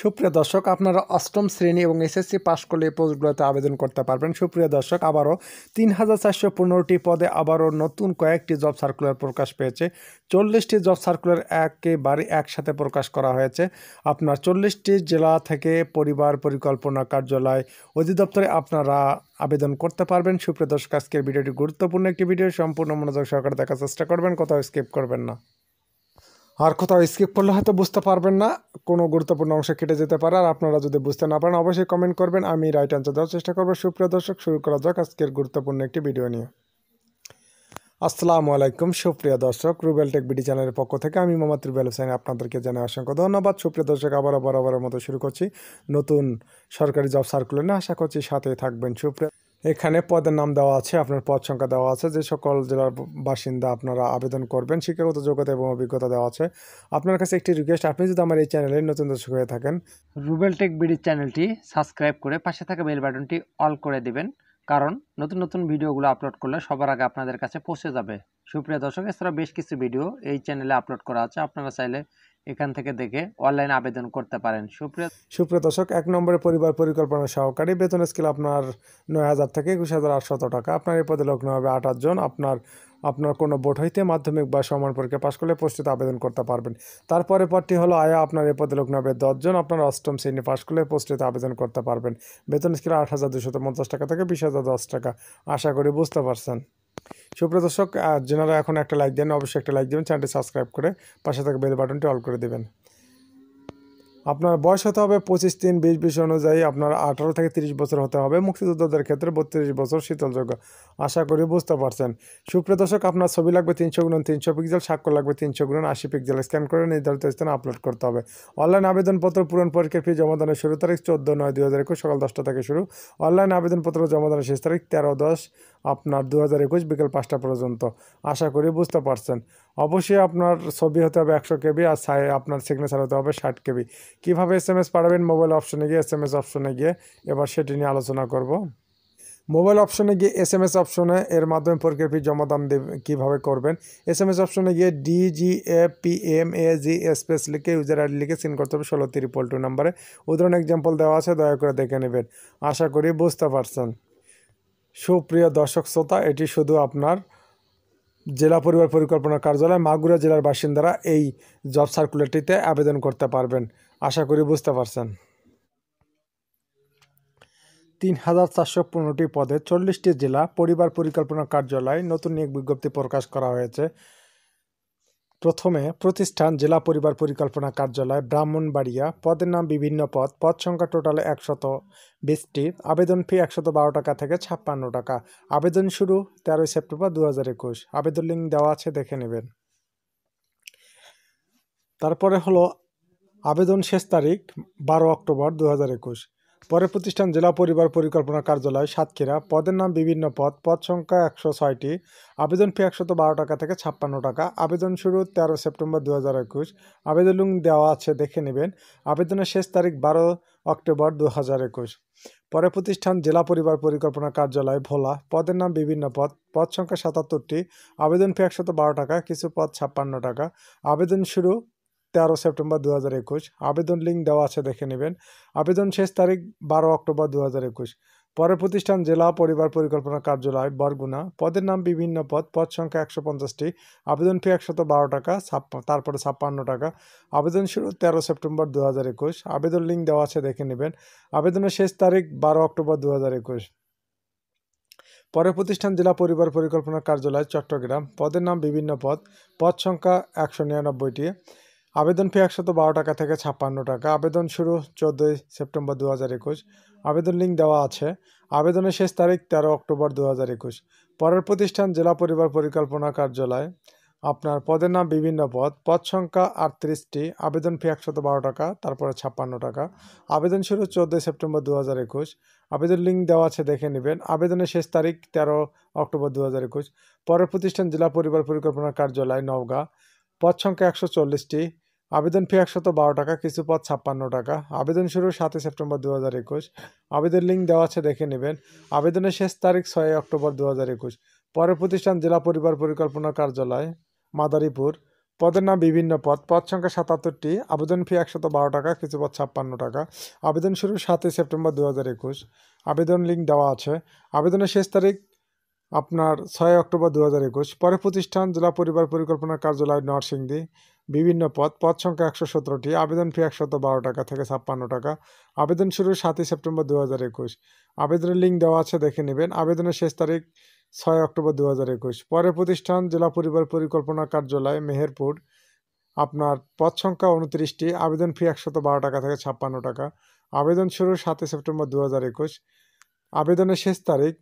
সুপ্রিয় দর্শক আপনারা অষ্টম শ্রেণী এবং এসএসসি পাস করলে এই পোস্টগুলোতে আবেদন করতে পারবেন সুপ্রিয় দর্শক আবারও তিন হাজার চারশো পনেরোটি পদে আবারও নতুন কয়েকটি জব সার্কুলার প্রকাশ পেয়েছে চল্লিশটি জব সার্কুলার একেবারে একসাথে প্রকাশ করা হয়েছে আপনার চল্লিশটি জেলা থেকে পরিবার পরিকল্পনা কার্যালয় অধিদপ্তরে আপনারা আবেদন করতে পারবেন সুপ্রিয় দর্শক আজকের ভিডিওটি গুরুত্বপূর্ণ একটি ভিডিও সম্পূর্ণ মনোযোগ সহকারে দেখার চেষ্টা করবেন কোথাও স্কিপ করবেন না আর কোথাও স্কিপ করলে হয়তো বুঝতে পারবেন না কোনো গুরুত্বপূর্ণ অংশ কেটে যেতে পারে আর আপনারা যদি বুঝতে না পারেন অবশ্যই কমেন্ট করবেন আমি রাইট অ্যান্সার দেওয়ার চেষ্টা করবো সুপ্রিয় দর্শক শুরু করা যাক আজকের গুরুত্বপূর্ণ একটি ভিডিও নিয়ে আসসালামু আলাইকুম সুপ্রিয় দর্শক রুবেল টেক বিডি চ্যানেলের পক্ষ থেকে আমি মোহাম্মদ রুবেল হোসেন আপনাদেরকে জানাই অসংখ্য ধন্যবাদ সুপ্রিয় দর্শক আবারও বরাবরের মতো শুরু করছি নতুন সরকারি জব সার্কুলার আশা করছি সাথে থাকবেন সুপ্রিয় এখানে পদের নাম দেওয়া আছে আপনার পদ সংখ্যা দেওয়া আছে যে সকল জেলার বাসিন্দা আপনারা আবেদন করবেন শিক্ষাগত যোগ্যতা এবং অভিজ্ঞতা দেওয়া আছে আপনার কাছে একটি রিকোয়েস্ট আপনি যদি আমার এই চ্যানেলে নতুন দর্শক হয়ে থাকেন রুবেল টেক বিডির চ্যানেলটি সাবস্ক্রাইব করে পাশে থাকা বেল বাটনটি অল করে দিবেন কারণ নতুন নতুন ভিডিওগুলো আপলোড করলে সবার আগে আপনাদের কাছে পৌঁছে যাবে সুপ্রিয় দর্শক এছাড়া বেশ কিছু ভিডিও এই চ্যানেলে আপলোড করা আছে আপনারা চাইলে এখান থেকে দেখে অনলাইন আবেদন করতে পারেন সুপ্রিয় সুপ্রিয় দর্শক এক নম্বরে পরিবার পরিকল্পনা সহকারী বেতন স্কেল আপনার নয় হাজার থেকে একুশ হাজার আটশত টাকা আপনার এই পদে লগ্ন হবে আঠাশ জন আপনার আপনার কোনো বোর্ড হইতে মাধ্যমিক বা সমান পরীক্ষা পাশ করলে পোস্টটিতে আবেদন করতে পারবেন তারপরে পরটি হলো আয়া আপনার এই পদে লগ্ন হবে দশজন আপনার অষ্টম শ্রেণী পাশ করলে পোস্টটিতে আবেদন করতে পারবেন বেতন স্কেল আট হাজার দুশো পঞ্চাশ টাকা থেকে বিশ হাজার দশ টাকা আশা করি বুঝতে পারছেন সুপ্রিয় দর্শক যেনারা এখন একটা লাইক দেন অবশ্যই একটা লাইক দেবেন চ্যানেলটি সাবস্ক্রাইব করে পাশে থাকা বেল বাটনটি অল করে দেবেন আপনার বয়স হতে হবে পঁচিশ তিন বিশ বিশ অনুযায়ী আপনার আঠারো থেকে তিরিশ বছর হতে হবে মুক্তিযোদ্ধাদের ক্ষেত্রে বত্রিশ বছর শীতলযোগ্য আশা করি বুঝতে পারছেন সুপ্রিয় দর্শক আপনার ছবি লাগবে তিনশো গুণ তিনশো পিক্সেল সাক্ষর লাগবে তিনশো গুণ আশি পিক্সেল স্ক্যান করে নির্ধারিত স্থানে আপলোড করতে হবে অনলাইন আবেদনপত্র পূরণ পরীক্ষার ফি জমাদানের শুরু তারিখ চোদ্দো নয় দু হাজার একুশ সকাল দশটা থেকে শুরু অনলাইন আবেদনপত্র জমাদানের শেষ তারিখ তেরো দশ আপনার দু হাজার একুশ বিকেল পাঁচটা পর্যন্ত আশা করি বুঝতে পারছেন অবশ্যই আপনার ছবি হতে হবে একশো কেবি আর আপনার সিগনেচার হতে হবে ষাট কেবি কীভাবে এস এম এস পাঠাবেন মোবাইল অপশনে গিয়ে এস এম এস অপশনে গিয়ে এবার সেটি নিয়ে আলোচনা করব মোবাইল অপশনে গিয়ে এস এম এস অপশনে এর মাধ্যমে পরীক্ষার ফি জমা দাম দেবে কীভাবে করবেন এস এম এস অপশনে গিয়ে D G A P M A G space লিখে ইউজার আইডি লিখে সিন করতে হবে ষোলো ত্রিপল টু নাম্বারে উদাহরণ এক্সাম্পল দেওয়া আছে দয়া করে দেখে নেবেন আশা করি বুঝতে পারছেন সুপ্রিয় দর্শক শ্রোতা এটি শুধু আপনার জেলা পরিবার পরিকল্পনা কার্যালয় মাগুরা জেলার বাসিন্দারা এই জব সার্কুলারটিতে আবেদন করতে পারবেন আশা করি বুঝতে পারছেন তিন হাজার চারশো পনেরোটি পদে চল্লিশটি জেলা পরিবার পরিকল্পনা কার্যালয় নতুন এক বিজ্ঞপ্তি প্রকাশ করা হয়েছে প্রথমে প্রতিষ্ঠান জেলা পরিবার পরিকল্পনা কার্যালয় ব্রাহ্মণবাড়িয়া পদের নাম বিভিন্ন পদ পদ সংখ্যা টোটাল একশত বিশটি আবেদন ফি একশত বারো টাকা থেকে ছাপ্পান্ন টাকা আবেদন শুরু তেরোই সেপ্টেম্বর দু হাজার একুশ আবেদন লিঙ্ক দেওয়া আছে দেখে নেবেন তারপরে হলো আবেদন শেষ তারিখ বারো অক্টোবর দু হাজার একুশ পরের প্রতিষ্ঠান জেলা পরিবার পরিকল্পনা কার্যালয় সাতক্ষীরা পদের নাম বিভিন্ন পদ পদ সংখ্যা একশো ছয়টি আবেদন ফি একশত বারো টাকা থেকে ছাপ্পান্ন টাকা আবেদন শুরু তেরো সেপ্টেম্বর দু হাজার একুশ আবেদন দেওয়া আছে দেখে নেবেন আবেদনের শেষ তারিখ বারো অক্টোবর দু হাজার একুশ পরে প্রতিষ্ঠান জেলা পরিবার পরিকল্পনা কার্যালয় ভোলা পদের নাম বিভিন্ন পদ পদ সংখ্যা সাতাত্তরটি আবেদন ফি একশত বারো টাকা কিছু পদ ছাপ্পান্ন টাকা আবেদন শুরু তেরো সেপ্টেম্বর দু হাজার একুশ আবেদন লিঙ্ক দেওয়া আছে দেখে নেবেন আবেদন শেষ তারিখ বারো অক্টোবর দু হাজার একুশ পরে প্রতিষ্ঠান জেলা পরিবার পরিকল্পনা কার্যালয় বরগুনা পদের নাম বিভিন্ন পদ পদ সংখ্যা একশো পঞ্চাশটি আবেদন ফি একশত বারো টাকা তারপরে ছাপ্পান্ন টাকা আবেদন শুরু তেরো সেপ্টেম্বর দু হাজার একুশ আবেদন লিঙ্ক দেওয়া আছে দেখে নেবেন আবেদনের শেষ তারিখ বারো অক্টোবর দু হাজার একুশ পরে প্রতিষ্ঠান জেলা পরিবার পরিকল্পনা কার্যালয় চট্টগ্রাম পদের নাম বিভিন্ন পদ পদ সংখ্যা একশো নিরানব্বইটি আবেদন ফি একশত বারো টাকা থেকে ছাপ্পান্ন টাকা আবেদন শুরু চোদ্দোই সেপ্টেম্বর দু হাজার একুশ আবেদন লিঙ্ক দেওয়া আছে আবেদনের শেষ তারিখ তেরো অক্টোবর দু হাজার একুশ পরের প্রতিষ্ঠান জেলা পরিবার পরিকল্পনা কার্যালয় আপনার পদের নাম বিভিন্ন পদ পদ সংখ্যা আটত্রিশটি আবেদন ফি একশত বারো টাকা তারপরে ছাপ্পান্ন টাকা আবেদন শুরু চোদ্দোই সেপ্টেম্বর দু হাজার একুশ আবেদন লিঙ্ক দেওয়া আছে দেখে নেবেন আবেদনের শেষ তারিখ তেরো অক্টোবর দু হাজার একুশ পরের প্রতিষ্ঠান জেলা পরিবার পরিকল্পনা কার্যালয় নওগাঁ পদ সংখ্যা একশো চল্লিশটি আবেদন ফি একশত বারো টাকা কিছু পদ ছাপ্পান্ন টাকা আবেদন শুরু সাতই সেপ্টেম্বর দু হাজার একুশ আবেদন লিঙ্ক দেওয়া আছে দেখে নেবেন আবেদনের শেষ তারিখ ছয় অক্টোবর দু হাজার একুশ পরের প্রতিষ্ঠান জেলা পরিবার পরিকল্পনা কার্যালয় মাদারীপুর পদের নাম বিভিন্ন পদ পদ সংখ্যা সাতাত্তরটি আবেদন ফি একশত বারো টাকা কিছু পদ ছাপ্পান্ন টাকা আবেদন শুরু সাতই সেপ্টেম্বর দু হাজার একুশ আবেদন লিঙ্ক দেওয়া আছে আবেদনের শেষ তারিখ আপনার ছয় অক্টোবর দু হাজার একুশ পরে প্রতিষ্ঠান জেলা পরিবার পরিকল্পনা কার্যালয় নরসিংদী বিভিন্ন পদ পদ সংখ্যা একশো সতেরোটি আবেদন ফি একশত বারো টাকা থেকে ছাপ্পান্ন টাকা আবেদন শুরু সাতই সেপ্টেম্বর দু হাজার একুশ আবেদনের লিঙ্ক দেওয়া আছে দেখে নেবেন আবেদনের শেষ তারিখ ছয় অক্টোবর দু হাজার একুশ পরে প্রতিষ্ঠান জেলা পরিবার পরিকল্পনা কার্যালয় মেহেরপুর আপনার পদ সংখ্যা উনত্রিশটি আবেদন ফি একশত বারো টাকা থেকে ছাপ্পান্ন টাকা আবেদন শুরু সাতই সেপ্টেম্বর দু হাজার একুশ আবেদনের শেষ তারিখ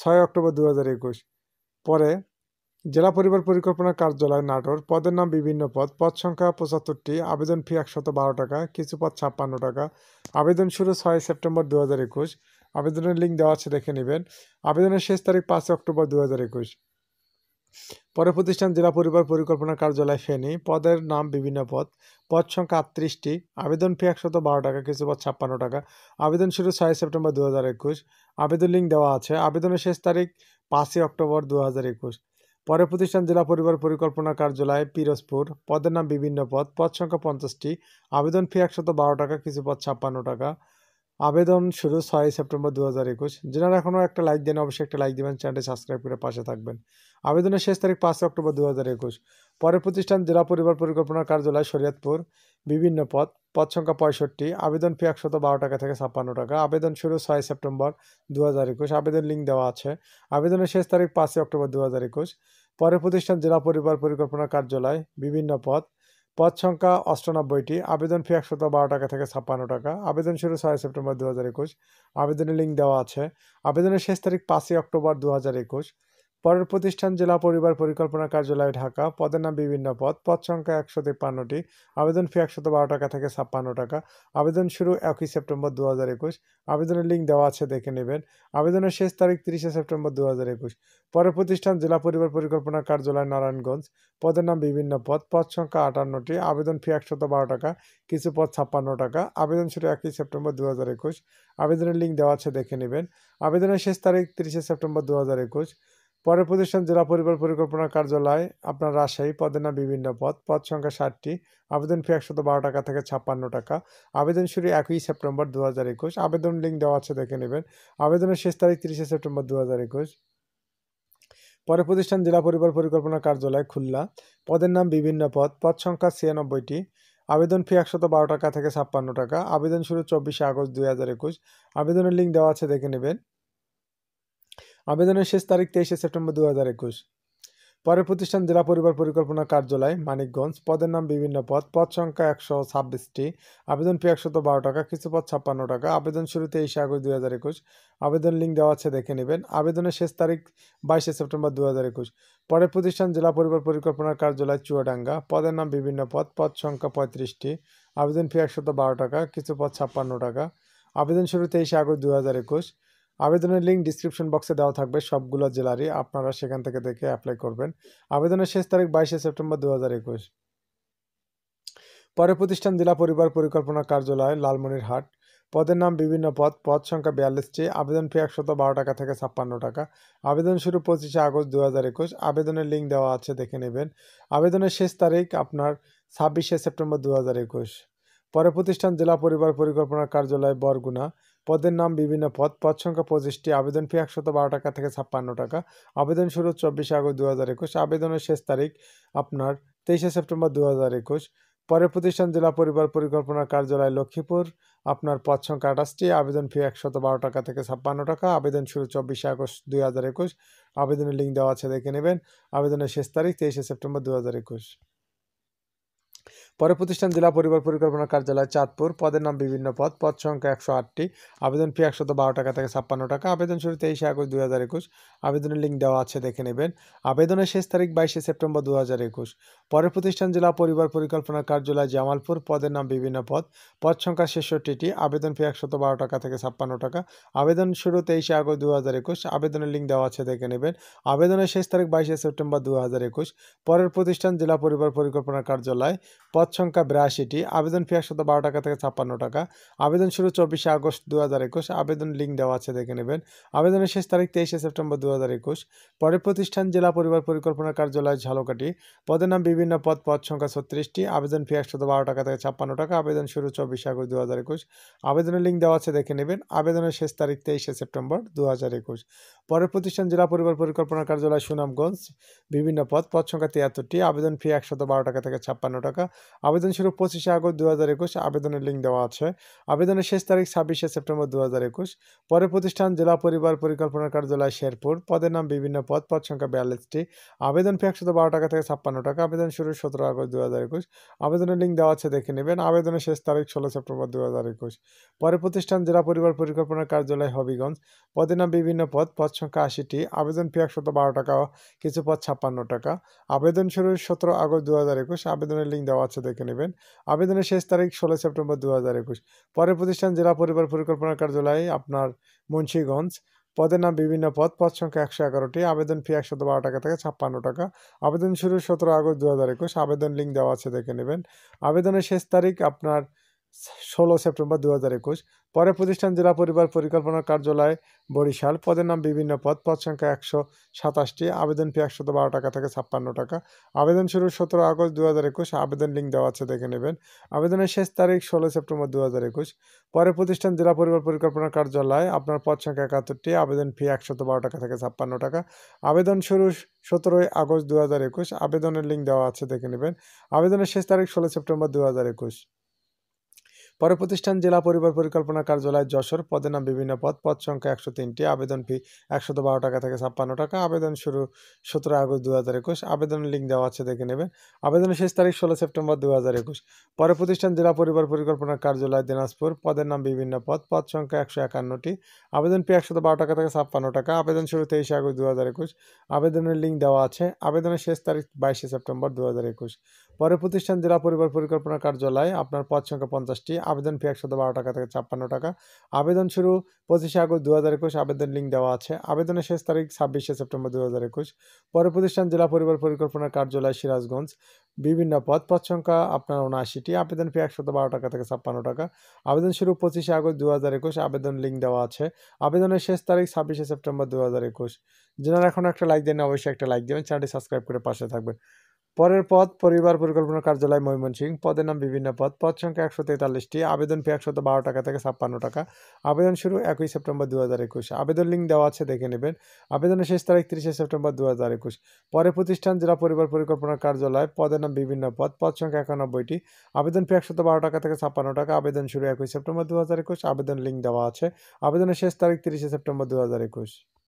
ছয় অক্টোবর দু হাজার একুশ পরে জেলা পরিবার পরিকল্পনা কার্যালয় নাটোর পদের নাম বিভিন্ন পদ পদ সংখ্যা পঁচাত্তরটি আবেদন ফি একশত বারো টাকা কিছু পদ ছাপ্পান্ন টাকা আবেদন শুরু ছয় সেপ্টেম্বর দু হাজার একুশ আবেদনের লিঙ্ক দেওয়া আছে দেখে নেবেন আবেদনের শেষ তারিখ পাঁচ অক্টোবর দু হাজার একুশ পরে প্রতিষ্ঠান জেলা পরিবার পরিকল্পনা কার্যালয় ফেনি পদের নাম বিভিন্ন পদ পদ সংখ্যা আটত্রিশটি আবেদন ফি একশত বারো টাকা কিছু পদ ছাপ্পান্ন টাকা আবেদন শুরু ছয় সেপ্টেম্বর দু হাজার একুশ আবেদন লিঙ্ক দেওয়া আছে আবেদনের শেষ তারিখ পাঁচই অক্টোবর দু হাজার একুশ পরে প্রতিষ্ঠান জেলা পরিবার পরিকল্পনা কার্যালয় পিরোজপুর পদের নাম বিভিন্ন পদ পদ সংখ্যা পঞ্চাশটি আবেদন ফি একশত বারো টাকা কিছু পদ ছাপ্পান্ন টাকা আবেদন শুরু ছয় সেপ্টেম্বর দু হাজার একুশ যেনারা এখনও একটা লাইক দেন অবশ্যই একটা লাইক দেবেন চ্যানেলটি সাবস্ক্রাইব করে পাশে থাকবেন আবেদনের শেষ তারিখ পাঁচ অক্টোবর দু হাজার একুশ পরে প্রতিষ্ঠান জেলা পরিবার পরিকল্পনা কার্যালয় শরীয়তপুর বিভিন্ন পদ পদ সংখ্যা পঁয়ষট্টি আবেদন ফি একশত বারো টাকা থেকে ছাপ্পান্ন টাকা আবেদন শুরু ছয় সেপ্টেম্বর দু হাজার একুশ আবেদন লিঙ্ক দেওয়া আছে আবেদনের শেষ তারিখ পাঁচই অক্টোবর দু হাজার একুশ পরে প্রতিষ্ঠান জেলা পরিবার পরিকল্পনা কার্যালয় বিভিন্ন পদ পদ সংখ্যা অষ্টানব্বইটি আবেদন ফি একশত বারো টাকা থেকে ছাপ্পান্ন টাকা আবেদন শুরু ছয় সেপ্টেম্বর দু হাজার একুশ আবেদনের লিঙ্ক দেওয়া আছে আবেদনের শেষ তারিখ পাঁচই অক্টোবর দু হাজার একুশ পরের প্রতিষ্ঠান জেলা পরিবার পরিকল্পনা কার্যালয় ঢাকা পদের নাম বিভিন্ন পদ পদ সংখ্যা একশো তিপ্পান্নটি আবেদন ফি একশত বারো টাকা থেকে ছাপ্পান্ন টাকা আবেদন শুরু একই সেপ্টেম্বর দু হাজার একুশ আবেদনের লিঙ্ক দেওয়া আছে দেখে নেবেন আবেদনের শেষ তারিখ তিরিশে সেপ্টেম্বর দু হাজার একুশ পরের প্রতিষ্ঠান জেলা পরিবার পরিকল্পনা কার্যালয় নারায়ণগঞ্জ পদের নাম বিভিন্ন পদ পদ সংখ্যা আটান্নটি আবেদন ফি একশত বারো টাকা কিছু পদ ছাপ্পান্ন টাকা আবেদন শুরু একই সেপ্টেম্বর দু হাজার একুশ আবেদনের লিঙ্ক দেওয়া আছে দেখে নেবেন আবেদনের শেষ তারিখ তিরিশে সেপ্টেম্বর দু হাজার একুশ পরে প্রতিষ্ঠান জেলা পরিবার পরিকল্পনা কার্যালয় আপনার রাজশাহী পদে না বিভিন্ন পদ পদ সংখ্যা ষাটটি আবেদন ফি একশত বারো টাকা থেকে ছাপ্পান্ন টাকা আবেদন শুরু একই সেপ্টেম্বর দু হাজার একুশ আবেদন লিঙ্ক দেওয়া আছে দেখে নেবেন আবেদনের শেষ তারিখ তিরিশে সেপ্টেম্বর দু হাজার একুশ পরে প্রতিষ্ঠান জেলা পরিবার পরিকল্পনা কার্যালয় খুলনা পদের নাম বিভিন্ন পদ পদ সংখ্যা ছিয়ানব্বইটি আবেদন ফি একশত বারো টাকা থেকে ছাপ্পান্ন টাকা আবেদন শুরু চব্বিশে আগস্ট দুই হাজার একুশ আবেদনের লিঙ্ক দেওয়া আছে দেখে নেবেন আবেদনের শেষ তারিখ তেইশে সেপ্টেম্বর দু হাজার একুশ পরে প্রতিষ্ঠান জেলা পরিবার পরিকল্পনা কার্যালয় মানিকগঞ্জ পদের নাম বিভিন্ন পদ পদ সংখ্যা একশো ছাব্বিশটি আবেদন ফি একশত বারো টাকা কিছু পদ ছাপ্পান্ন টাকা আবেদন শুরু তেইশে আগস্ট দুই হাজার একুশ আবেদন লিঙ্ক দেওয়া আছে দেখে নেবেন আবেদনের শেষ তারিখ বাইশে সেপ্টেম্বর দু হাজার একুশ পরে প্রতিষ্ঠান জেলা পরিবার পরিকল্পনা কার্যালয় চুয়াডাঙ্গা পদের নাম বিভিন্ন পদ পদ সংখ্যা পঁয়ত্রিশটি আবেদন ফি একশত বারো টাকা কিছু পদ ছাপ্পান্ন টাকা আবেদন শুরু তেইশে আগস্ট দু হাজার একুশ আবেদনের লিঙ্ক ডিসক্রিপশন বক্সে দেওয়া থাকবে সবগুলো জেলারই আপনারা সেখান থেকে দেখে অ্যাপ্লাই করবেন আবেদনের শেষ তারিখ বাইশে সেপ্টেম্বর দু পরে প্রতিষ্ঠান জেলা পরিবার পরিকল্পনা কার্যালয় লালমনিরহাট পদের নাম বিভিন্ন পদ পদ সংখ্যা বিয়াল্লিশটি আবেদন ফি একশত বারো টাকা থেকে ছাপ্পান্ন টাকা আবেদন শুরু পঁচিশে আগস্ট দু হাজার একুশ আবেদনের লিঙ্ক দেওয়া আছে দেখে নেবেন আবেদনের শেষ তারিখ আপনার ছাব্বিশে সেপ্টেম্বর দু হাজার একুশ পরে প্রতিষ্ঠান জেলা পরিবার পরিকল্পনা কার্যালয় বরগুনা পদের নাম বিভিন্ন পদ পদ সংখ্যা পঁচিশটি আবেদন ফি একশত বারো টাকা থেকে ছাপ্পান্ন টাকা আবেদন শুরু চব্বিশে আগস্ট দু হাজার একুশ আবেদনের শেষ তারিখ আপনার তেইশে সেপ্টেম্বর দু হাজার একুশ পরে প্রতিষ্ঠান জেলা পরিবার পরিকল্পনা কার্যালয় লক্ষ্মীপুর আপনার পদ সংখ্যা আঠাশটি আবেদন ফি একশত বারো টাকা থেকে ছাপ্পান্ন টাকা আবেদন শুরু চব্বিশে আগস্ট দুই হাজার একুশ আবেদনের লিঙ্ক দেওয়া আছে দেখে নেবেন আবেদনের শেষ তারিখ তেইশে সেপ্টেম্বর দু হাজার একুশ পরে প্রতিষ্ঠান জেলা পরিবার পরিকল্পনা কার্যালয় চাঁদপুর পদের নাম বিভিন্ন পদ পদ সংখ্যা একশো আটটি আবেদন ফি একশত বারো টাকা থেকে ছাপ্পান্ন টাকা আবেদন শুরু তেইশে আগস্ট দুই হাজার একুশ আবেদনের লিঙ্ক দেওয়া আছে দেখে নেবেন আবেদনের শেষ তারিখ বাইশে সেপ্টেম্বর দু হাজার একুশ পরের প্রতিষ্ঠান জেলা পরিবার পরিকল্পনা কার্যালয় জামালপুর পদের নাম বিভিন্ন পদ পদ সংখ্যা ছেষট্টিটি আবেদন ফি একশত বারো টাকা থেকে ছাপ্পান্ন টাকা আবেদন শুরু তেইশে আগস্ট দু হাজার একুশ আবেদনের লিঙ্ক দেওয়া আছে দেখে নেবেন আবেদনের শেষ তারিখ বাইশে সেপ্টেম্বর দু হাজার একুশ পরের প্রতিষ্ঠান জেলা পরিবার পরিকল্পনা কার্যালয় পদ সংখ্যা বিরাশিটি আবেদন ফি একশত বারো টাকা থেকে ছাপ্পান্ন টাকা আবেদন শুরু চব্বিশে আগস্ট দু হাজার একুশ আবেদন লিঙ্ক দেওয়া আছে দেখে নেবেন আবেদনের শেষ তারিখ তেইশে সেপ্টেম্বর দু হাজার একুশ পরের প্রতিষ্ঠান জেলা পরিবার পরিকল্পনা কার্যালয় ঝালকাটি পদের নাম বিভিন্ন পদ পদ সংখ্যা ছত্রিশটি আবেদন ফি একশত বারো টাকা থেকে ছাপ্পান্ন টাকা আবেদন শুরু চব্বিশে আগস্ট দু হাজার একুশ আবেদনের লিঙ্ক দেওয়া আছে দেখে নেবেন আবেদনের শেষ তারিখ তেইশে সেপ্টেম্বর দু হাজার একুশ পরের প্রতিষ্ঠান জেলা পরিবার পরিকল্পনা কার্যালয় সুনামগঞ্জ বিভিন্ন পদ পদ সংখ্যা তিয়াত্তরটি আবেদন ফি একশত বারো টাকা থেকে ছাপ্পান্ন টাকা আবেদন শুরু পঁচিশে আগস্ট দু হাজার একুশ আবেদনের লিঙ্ক দেওয়া আছে আবেদনের শেষ তারিখ ছাব্বিশে সেপ্টেম্বর দু হাজার একুশ পরে প্রতিষ্ঠান জেলা পরিবার পরিকল্পনা কার্যালয় শেরপুর পদের নাম বিভিন্ন পদ পদ সংখ্যা বিয়াল্লিশটি আবেদন ফি একশত বারো টাকা থেকে ছাপ্পান্ন টাকা আবেদন শুরু সতেরো আগস্ট দু হাজার একুশ আবেদনের লিঙ্ক দেওয়া আছে দেখে নেবেন আবেদনের শেষ তারিখ ষোলো সেপ্টেম্বর দু হাজার একুশ পরে প্রতিষ্ঠান জেলা পরিবার পরিকল্পনা কার্যালয় হবিগঞ্জ পদের নাম বিভিন্ন পদ পদ সংখ্যা আশিটি আবেদন ফি একশত বারো টাকা কিছু পদ ছাপ্পান্ন টাকা আবেদন শুরু সতেরো আগস্ট দু হাজার একুশ আবেদনের লিঙ্ক দেওয়া আছে দেখে নেবেন আবেদনের শেষ তারিখ ষোলো সেপ্টেম্বর দু হাজার একুশ পরে প্রতিষ্ঠান জেলা পরিবার পরিকল্পনা কার্যালয়ে আপনার মুন্সীগঞ্জ পদের নাম বিভিন্ন পদ পদ সংখ্যা একশো এগারোটি আবেদন ফি একশত বারো টাকা থেকে ছাপ্পান্ন টাকা আবেদন শুরু সতেরো আগস্ট দু হাজার একুশ আবেদন লিঙ্ক দেওয়া আছে দেখে নেবেন আবেদনের শেষ তারিখ আপনার ষোলো সেপ্টেম্বর দু হাজার একুশ পরে প্রতিষ্ঠান জেলা পরিবার পরিকল্পনা কার্যালয় বরিশাল পদের নাম বিভিন্ন পদ পদ সংখ্যা একশো সাতাশটি আবেদন ফি একশত বারো টাকা থেকে ছাপ্পান্ন টাকা আবেদন শুরু সতেরো আগস্ট দু হাজার একুশ আবেদন লিঙ্ক দেওয়া আছে দেখে নেবেন আবেদনের শেষ তারিখ ষোলো সেপ্টেম্বর দু হাজার একুশ পরে প্রতিষ্ঠান জেলা পরিবার পরিকল্পনা কার্যালয় আপনার পদ সংখ্যা একাত্তরটি আবেদন ফি একশত বারো টাকা থেকে ছাপ্পান্ন টাকা আবেদন শুরু সতেরোই আগস্ট দু হাজার একুশ আবেদনের লিঙ্ক দেওয়া আছে দেখে নেবেন আবেদনের শেষ তারিখ ষোলো সেপ্টেম্বর দু হাজার একুশ পরে প্রতিষ্ঠান জেলা পরিবার পরিকল্পনা কার্যালয় যশোর পদে নাম বিভিন্ন পদ পদ সংখ্যা একশো তিনটি আবেদন ফি একশত বারো টাকা থেকে ছাপ্পান্ন টাকা আবেদন শুরু সতেরো আগস্ট দু হাজার একুশ আবেদনের লিঙ্ক দেওয়া আছে দেখে নেবেন আবেদনের শেষ তারিখ ষোলো সেপ্টেম্বর দু হাজার একুশ পরে প্রতিষ্ঠান জেলা পরিবার পরিকল্পনা কার্যালয় দিনাজপুর পদের নাম বিভিন্ন পদ পদ সংখ্যা একশো একান্নটি আবেদন ফি একশত বারো টাকা থেকে ছাপ্পান্ন টাকা আবেদন শুরু তেইশে আগস্ট দু হাজার একুশ আবেদনের লিঙ্ক দেওয়া আছে আবেদনের শেষ তারিখ বাইশে সেপ্টেম্বর দু হাজার একুশ পরে প্রতিষ্ঠান জেলা পরিবার পরিকল্পনা কার্যালয় আপনার পদ সংখ্যা পঞ্চাশটি আবেদন ফি একশো বারো টাকা থেকে ছাপ্পান্ন টাকা আবেদন শুরু পঁচিশে আগস্ট দু হাজার একুশ আবেদন লিঙ্ক দেওয়া আছে আবেদনের শেষ তারিখ ছাব্বিশে সেপ্টেম্বর দু হাজার একুশ পরে প্রতিষ্ঠান জেলা পরিবার পরিকল্পনা কার্যালয় সিরাজগঞ্জ বিভিন্ন পদ পদ সংখ্যা আপনার উনআশিটি আবেদন ফি একশত বারো টাকা থেকে ছাপ্পান্ন টাকা আবেদন শুরু পঁচিশে আগস্ট দু হাজার একুশ আবেদন লিঙ্ক দেওয়া আছে আবেদনের শেষ তারিখ ছাব্বিশে সেপ্টেম্বর দু হাজার একুশ যারা এখন একটা লাইক দেন অবশ্যই একটা লাইক দেবেন চ্যানেলটি সাবস্ক্রাইব করে পাশে থাকবেন পরের পদ পরিবার পরিকল্পনা কার্যালয় ময়মনসিংহ পদের নাম বিভিন্ন পদ পদ সংখ্যা একশো তেতাল্লিশটি আবেদন ফি একশত বারো টাকা থেকে ছাপ্পান্ন টাকা আবেদন শুরু একই সেপ্টেম্বর দু হাজার একুশ আবেদন লিঙ্ক দেওয়া আছে দেখে নেবেন আবেদনের শেষ তারিখ তিরিশে সেপ্টেম্বর দু হাজার একুশ পরে প্রতিষ্ঠান জেলা পরিবার পরিকল্পনা কার্যালয় পদের নাম বিভিন্ন পদ পদ সংখ্যা একানব্বইটি আবেদন ফি একশত বারো টাকা থেকে ছাপ্পান্ন টাকা আবেদন শুরু একই সেপ্টেম্বর দু হাজার একুশ আবেদন লিঙ্ক দেওয়া আছে আবেদনের শেষ তারিখ তিরিশে সেপ্টেম্বর দু হাজার একুশ